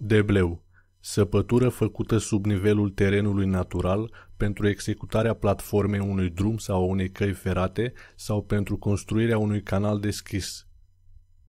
Debleu. Săpătură făcută sub nivelul terenului natural pentru executarea platformei unui drum sau a unei căi ferate sau pentru construirea unui canal deschis.